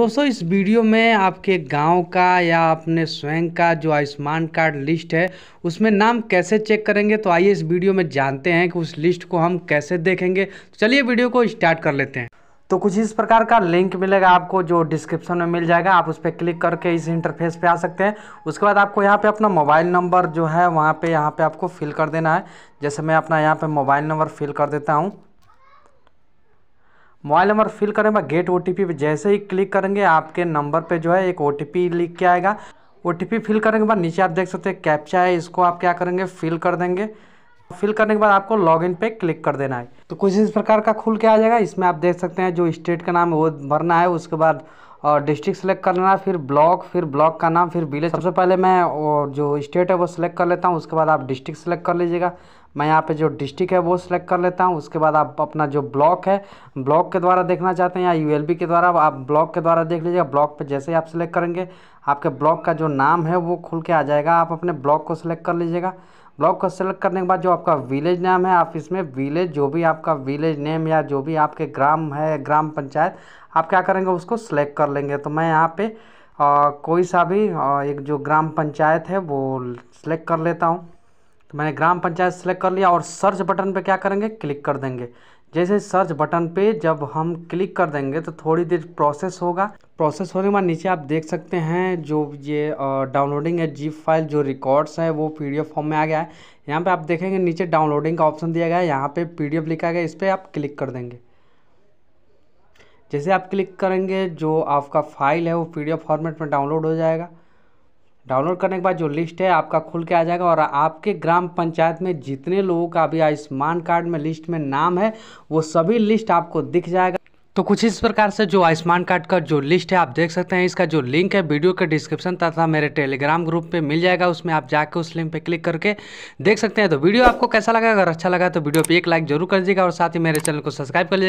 दोस्तों इस वीडियो में आपके गांव का या अपने स्वयं का जो आयुष्मान कार्ड लिस्ट है उसमें नाम कैसे चेक करेंगे तो आइए इस वीडियो में जानते हैं कि उस लिस्ट को हम कैसे देखेंगे तो चलिए वीडियो को स्टार्ट कर लेते हैं तो कुछ इस प्रकार का लिंक मिलेगा आपको जो डिस्क्रिप्शन में मिल जाएगा आप उस पर क्लिक करके इस इंटरफेस पे आ सकते हैं उसके बाद आपको यहाँ पे अपना मोबाइल नंबर जो है वहाँ पे यहाँ पे आपको फिल कर देना है जैसे मैं अपना यहाँ पे मोबाइल नंबर फिल कर देता हूँ मोबाइल नंबर फिल के बाद गेट ओ पे जैसे ही क्लिक करेंगे आपके नंबर पे जो है एक ओ लिख के आएगा ओ फिल करने के बाद नीचे आप देख सकते हैं कैप्चा है इसको आप क्या करेंगे फिल कर देंगे फिल करने के बाद आपको लॉगिन पे क्लिक कर देना है तो कुछ इस प्रकार का खुल के आ जाएगा इसमें आप देख सकते हैं जो स्टेट का नाम है वो भरना है उसके बाद और डिस्ट्रिक्ट सेलेक्ट करना है फिर ब्लॉक फिर ब्लॉक का नाम फिर विलेज सबसे पहले मैं जो स्टेट है वो सिलेक्ट कर लेता हूँ उसके बाद आप डिस्ट्रिक्ट सेलेक्ट कर लीजिएगा मैं यहाँ पे जो डिस्ट्रिक्ट है वो सिलेक्ट कर लेता हूँ उसके बाद आप अपना जो ब्लॉक है ब्लॉक के द्वारा देखना चाहते हैं या यू के द्वारा आप ब्लॉक के द्वारा देख लीजिएगा ब्लॉक पे जैसे ही आप सिलेक्ट करेंगे आपके ब्लॉक का जो नाम है वो खुल के आ जाएगा आप अपने ब्लॉक को सिलेक्ट कर लीजिएगा ब्लॉक को सिलेक्ट करने के बाद जो आपका विलेज नाम है आप इसमें विलेज जो भी आपका विलेज नेम या जो भी आपके ग्राम है ग्राम पंचायत आप क्या करेंगे उसको सिलेक्ट कर लेंगे तो मैं यहाँ पे आ, कोई सा भी आ, एक जो ग्राम पंचायत है वो सिलेक्ट कर लेता हूँ तो मैंने ग्राम पंचायत सेलेक्ट कर लिया और सर्च बटन पे क्या करेंगे क्लिक कर देंगे जैसे सर्च बटन पे जब हम क्लिक कर देंगे तो थोड़ी देर प्रोसेस होगा प्रोसेस होने के बाद नीचे आप देख सकते हैं जो ये डाउनलोडिंग है जीप फाइल जो रिकॉर्ड्स है वो पीडीएफ फॉर्म में आ गया है यहाँ पे आप देखेंगे नीचे डाउनलोडिंग का ऑप्शन दिया गया है यहाँ पे पीडीएफ लिखा गया इस पर आप क्लिक कर देंगे जैसे आप क्लिक करेंगे जो आपका फाइल है वो पीडीएफ फॉर्मेट में डाउनलोड हो जाएगा डाउनलोड करने के बाद जो लिस्ट है आपका खुल के आ जाएगा और आपके ग्राम पंचायत में जितने लोगों का अभी आयुष्मान कार्ड में लिस्ट में नाम है वो सभी लिस्ट आपको दिख जाएगा तो कुछ इस प्रकार से जो आयुष्मान कार्ड का जो लिस्ट है आप देख सकते हैं इसका जो लिंक है वीडियो के डिस्क्रिप्शन तथा मेरे टेलीग्राम ग्रुप पे मिल जाएगा उसमें आप जाके उस लिंक पे क्लिक करके देख सकते हैं तो वीडियो आपको कैसा लगा अगर अच्छा लगा तो वीडियो पे एक लाइक जरूर कर दीजिएगा और साथ ही मेरे चैनल को सब्सक्राइब कर लीजिएगा